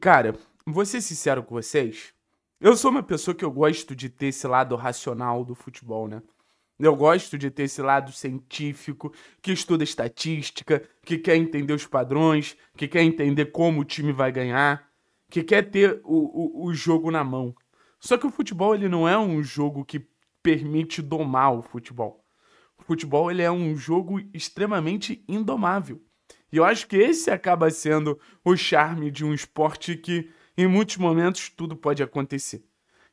Cara, vou ser sincero com vocês. Eu sou uma pessoa que eu gosto de ter esse lado racional do futebol, né? Eu gosto de ter esse lado científico, que estuda estatística, que quer entender os padrões, que quer entender como o time vai ganhar, que quer ter o, o, o jogo na mão. Só que o futebol ele não é um jogo que permite domar o futebol. O futebol ele é um jogo extremamente indomável. E eu acho que esse acaba sendo o charme de um esporte que, em muitos momentos, tudo pode acontecer.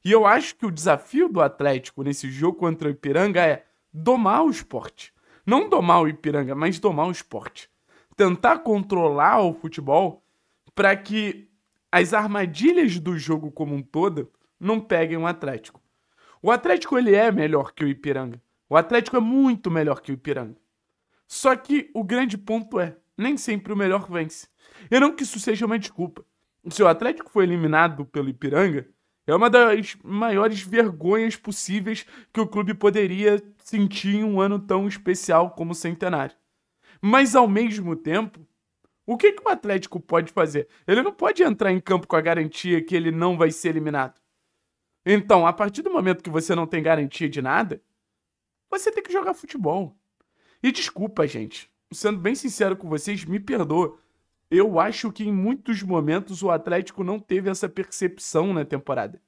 E eu acho que o desafio do Atlético nesse jogo contra o Ipiranga é domar o esporte. Não domar o Ipiranga, mas domar o esporte. Tentar controlar o futebol para que as armadilhas do jogo como um todo não peguem o Atlético. O Atlético ele é melhor que o Ipiranga. O Atlético é muito melhor que o Ipiranga. Só que o grande ponto é, nem sempre o melhor vence. E não que isso seja uma desculpa. Se o Atlético foi eliminado pelo Ipiranga, é uma das maiores vergonhas possíveis que o clube poderia sentir em um ano tão especial como o centenário. Mas ao mesmo tempo, o que, que o Atlético pode fazer? Ele não pode entrar em campo com a garantia que ele não vai ser eliminado. Então, a partir do momento que você não tem garantia de nada, você tem que jogar futebol. E desculpa, gente sendo bem sincero com vocês, me perdoa. Eu acho que em muitos momentos o Atlético não teve essa percepção na temporada.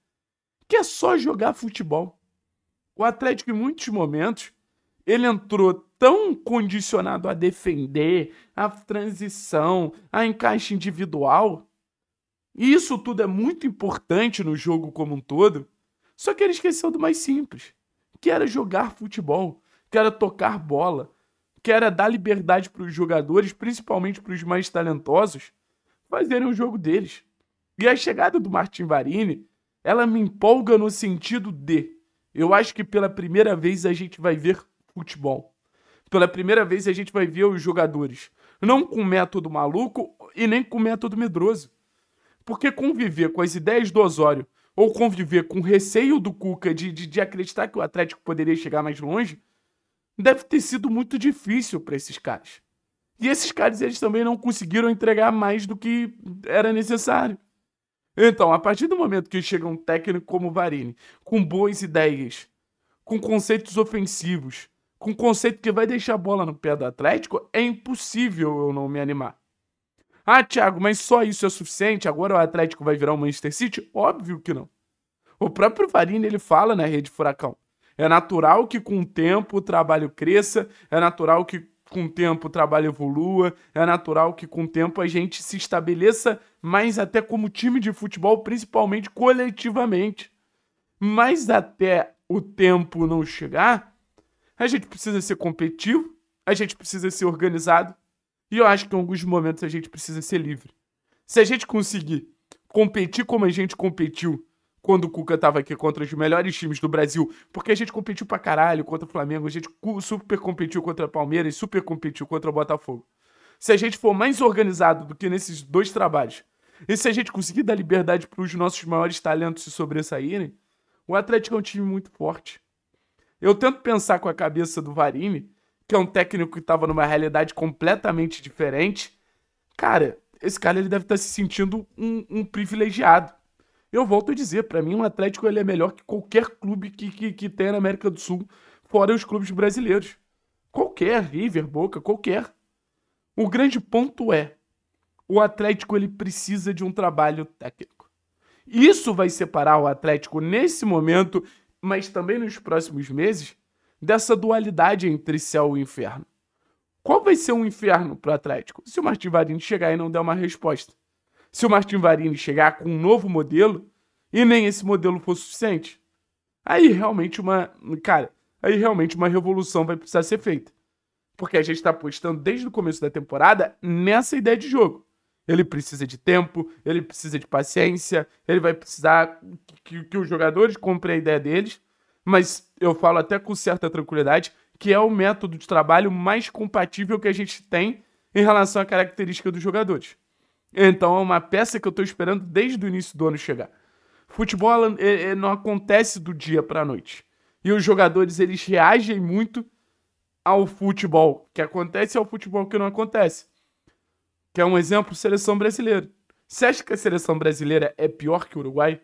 Que é só jogar futebol. O Atlético, em muitos momentos, ele entrou tão condicionado a defender, a transição, a encaixe individual. E isso tudo é muito importante no jogo como um todo. Só que ele esqueceu do mais simples, que era jogar futebol, que era tocar bola, que era dar liberdade para os jogadores, principalmente para os mais talentosos, fazerem o jogo deles. E a chegada do Martin Varini, ela me empolga no sentido de eu acho que pela primeira vez a gente vai ver futebol. Pela primeira vez a gente vai ver os jogadores. Não com método maluco e nem com método medroso. Porque conviver com as ideias do Osório ou conviver com o receio do Cuca de, de, de acreditar que o Atlético poderia chegar mais longe deve ter sido muito difícil para esses caras. E esses caras eles também não conseguiram entregar mais do que era necessário. Então, a partir do momento que chega um técnico como o Varini, com boas ideias, com conceitos ofensivos, com conceito que vai deixar a bola no pé do Atlético, é impossível eu não me animar. Ah, Thiago, mas só isso é suficiente? Agora o Atlético vai virar o Manchester City? Óbvio que não. O próprio Varini ele fala na Rede Furacão é natural que com o tempo o trabalho cresça, é natural que com o tempo o trabalho evolua, é natural que com o tempo a gente se estabeleça mais até como time de futebol, principalmente coletivamente. Mas até o tempo não chegar, a gente precisa ser competitivo, a gente precisa ser organizado e eu acho que em alguns momentos a gente precisa ser livre. Se a gente conseguir competir como a gente competiu quando o Cuca tava aqui contra os melhores times do Brasil, porque a gente competiu pra caralho contra o Flamengo, a gente super competiu contra o Palmeiras, super competiu contra o Botafogo. Se a gente for mais organizado do que nesses dois trabalhos, e se a gente conseguir dar liberdade para os nossos maiores talentos se sobressaírem, o Atlético é um time muito forte. Eu tento pensar com a cabeça do Varini, que é um técnico que estava numa realidade completamente diferente. Cara, esse cara ele deve estar tá se sentindo um, um privilegiado. Eu volto a dizer, para mim o um Atlético ele é melhor que qualquer clube que, que, que tem na América do Sul, fora os clubes brasileiros. Qualquer, River, Boca, qualquer. O grande ponto é, o Atlético ele precisa de um trabalho técnico. Isso vai separar o Atlético nesse momento, mas também nos próximos meses, dessa dualidade entre céu e inferno. Qual vai ser o um inferno para o Atlético se o Varini chegar e não der uma resposta? se o Martin Varini chegar com um novo modelo e nem esse modelo for suficiente. Aí realmente uma. Cara, aí realmente uma revolução vai precisar ser feita. Porque a gente está apostando desde o começo da temporada nessa ideia de jogo. Ele precisa de tempo, ele precisa de paciência, ele vai precisar que, que os jogadores comprem a ideia deles. Mas eu falo até com certa tranquilidade que é o método de trabalho mais compatível que a gente tem em relação à característica dos jogadores. Então é uma peça que eu estou esperando desde o início do ano chegar. Futebol é, é, não acontece do dia para a noite. E os jogadores eles reagem muito ao futebol que acontece e é ao futebol que não acontece. Que é um exemplo seleção brasileira. Você acha que a seleção brasileira é pior que o Uruguai?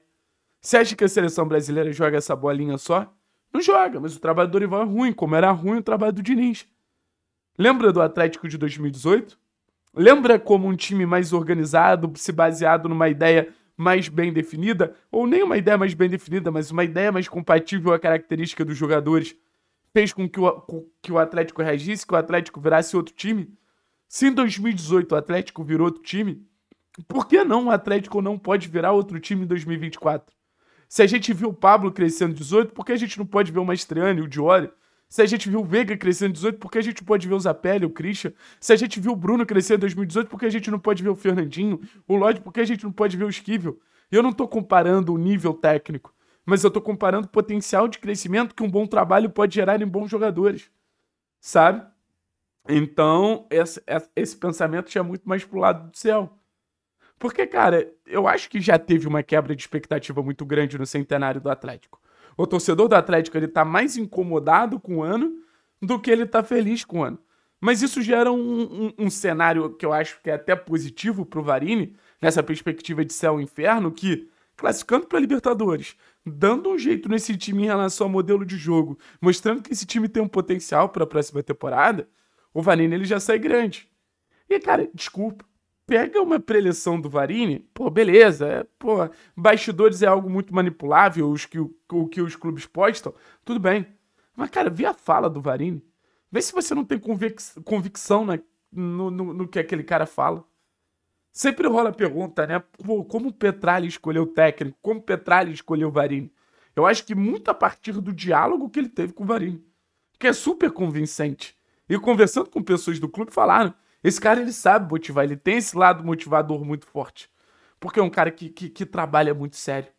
Você acha que a seleção brasileira joga essa bolinha só? Não joga, mas o trabalho do Dorival é ruim, como era ruim o trabalho do Diniz. Lembra do Atlético de 2018? Lembra como um time mais organizado, se baseado numa ideia mais bem definida, ou nem uma ideia mais bem definida, mas uma ideia mais compatível à característica dos jogadores, fez com que o, que o Atlético reagisse, que o Atlético virasse outro time? Se em 2018 o Atlético virou outro time, por que não o Atlético não pode virar outro time em 2024? Se a gente viu o Pablo crescendo 18, por que a gente não pode ver o Mastriani, o Diori, se a gente viu o Veiga crescer em 2018, por que a gente pode ver o Zapelli, o Christian? Se a gente viu o Bruno crescer em 2018, por que a gente não pode ver o Fernandinho? O Lloyd, por que a gente não pode ver o Esquivel? Eu não tô comparando o nível técnico, mas eu tô comparando o potencial de crescimento que um bom trabalho pode gerar em bons jogadores, sabe? Então, esse, esse pensamento já é muito mais pro lado do céu. Porque, cara, eu acho que já teve uma quebra de expectativa muito grande no centenário do Atlético. O torcedor do Atlético ele tá mais incomodado com o ano do que ele tá feliz com o ano. Mas isso gera um, um, um cenário que eu acho que é até positivo pro Varini, nessa perspectiva de céu e inferno, que classificando para Libertadores, dando um jeito nesse time em relação ao modelo de jogo, mostrando que esse time tem um potencial para a próxima temporada, o Varini ele já sai grande. E cara, desculpa, pega uma preleção do Varini, pô, beleza, é, pô, bastidores é algo muito manipulável, os que, o que os clubes postam, tudo bem. Mas, cara, vê a fala do Varini. Vê se você não tem convic convicção na, no, no, no, que aquele cara fala. Sempre rola a pergunta, né? Pô, como o Petralha escolheu o técnico? Como o Petralha escolheu o Varini? Eu acho que muito a partir do diálogo que ele teve com o Varini, que é super convincente. E conversando com pessoas do clube, falaram esse cara, ele sabe motivar, ele tem esse lado motivador muito forte. Porque é um cara que, que, que trabalha muito sério.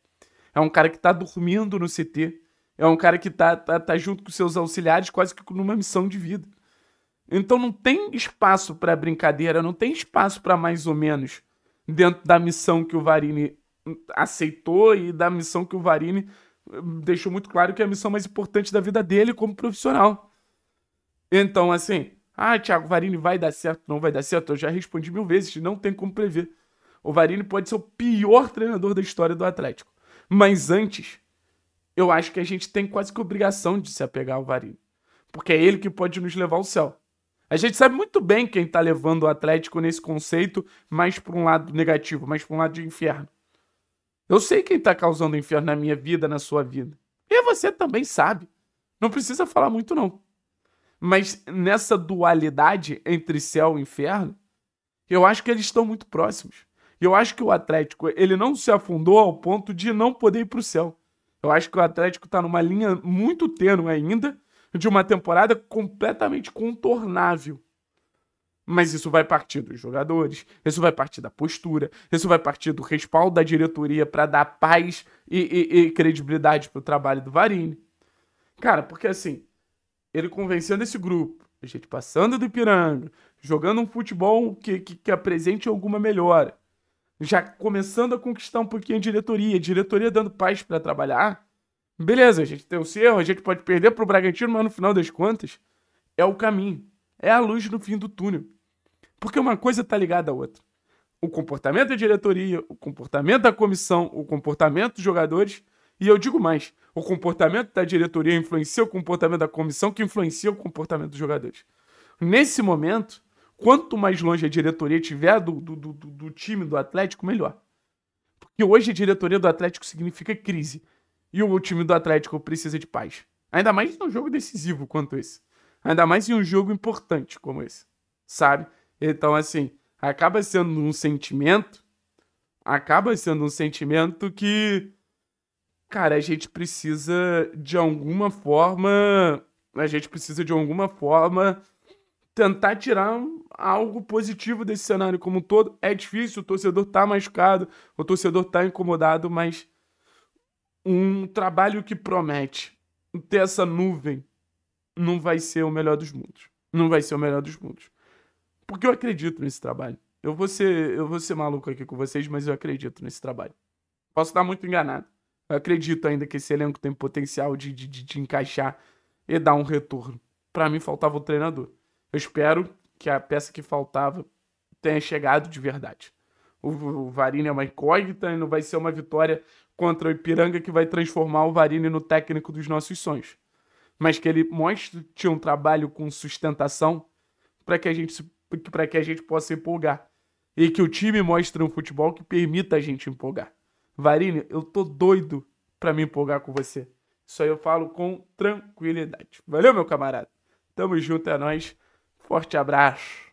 É um cara que tá dormindo no CT. É um cara que tá, tá, tá junto com seus auxiliares quase que numa missão de vida. Então não tem espaço para brincadeira, não tem espaço para mais ou menos dentro da missão que o Varini aceitou e da missão que o Varini hum, deixou muito claro que é a missão mais importante da vida dele como profissional. Então, assim, ah, Thiago, Varini vai dar certo, não vai dar certo. Eu já respondi mil vezes, não tem como prever. O Varini pode ser o pior treinador da história do Atlético. Mas antes, eu acho que a gente tem quase que obrigação de se apegar ao Varini. Porque é ele que pode nos levar ao céu. A gente sabe muito bem quem tá levando o Atlético nesse conceito mais para um lado negativo, mais para um lado de inferno. Eu sei quem tá causando inferno na minha vida, na sua vida. E você também sabe. Não precisa falar muito, não. Mas nessa dualidade entre céu e inferno, eu acho que eles estão muito próximos. Eu acho que o Atlético, ele não se afundou ao ponto de não poder ir para o céu. Eu acho que o Atlético está numa linha muito tênue ainda de uma temporada completamente contornável. Mas isso vai partir dos jogadores, isso vai partir da postura, isso vai partir do respaldo da diretoria para dar paz e, e, e credibilidade para o trabalho do Varini. Cara, porque assim, ele convencendo esse grupo, a gente passando do Ipiranga, jogando um futebol que, que, que apresente alguma melhora, já começando a conquistar um pouquinho a diretoria, diretoria dando paz para trabalhar, beleza, a gente tem o cerro, a gente pode perder para o Bragantino, mas no final das contas, é o caminho, é a luz no fim do túnel. Porque uma coisa está ligada à outra. O comportamento da diretoria, o comportamento da comissão, o comportamento dos jogadores e eu digo mais: o comportamento da diretoria influencia o comportamento da comissão, que influencia o comportamento dos jogadores. Nesse momento, quanto mais longe a diretoria tiver do, do, do, do time do Atlético, melhor. Porque hoje a diretoria do Atlético significa crise. E o time do Atlético precisa de paz. Ainda mais em um jogo decisivo quanto esse. Ainda mais em um jogo importante como esse. Sabe? Então, assim, acaba sendo um sentimento. Acaba sendo um sentimento que cara, a gente precisa de alguma forma. A gente precisa de alguma forma tentar tirar algo positivo desse cenário como um todo. É difícil, o torcedor tá machucado, o torcedor tá incomodado, mas um trabalho que promete ter essa nuvem não vai ser o melhor dos mundos. Não vai ser o melhor dos mundos. Porque eu acredito nesse trabalho. Eu vou ser, eu vou ser maluco aqui com vocês, mas eu acredito nesse trabalho. Posso estar muito enganado. Eu acredito ainda que esse elenco tem potencial de, de, de, de encaixar e dar um retorno. Para mim faltava o treinador. Eu espero que a peça que faltava tenha chegado de verdade. O, o Varini é uma incógnita e não vai ser uma vitória contra o Ipiranga que vai transformar o Varini no técnico dos nossos sonhos. Mas que ele mostre um trabalho com sustentação para que, a gente, que a gente possa empolgar. E que o time mostre um futebol que permita a gente empolgar. Varini, eu tô doido pra me empolgar com você. Isso aí eu falo com tranquilidade. Valeu, meu camarada. Tamo junto, é nóis. Forte abraço.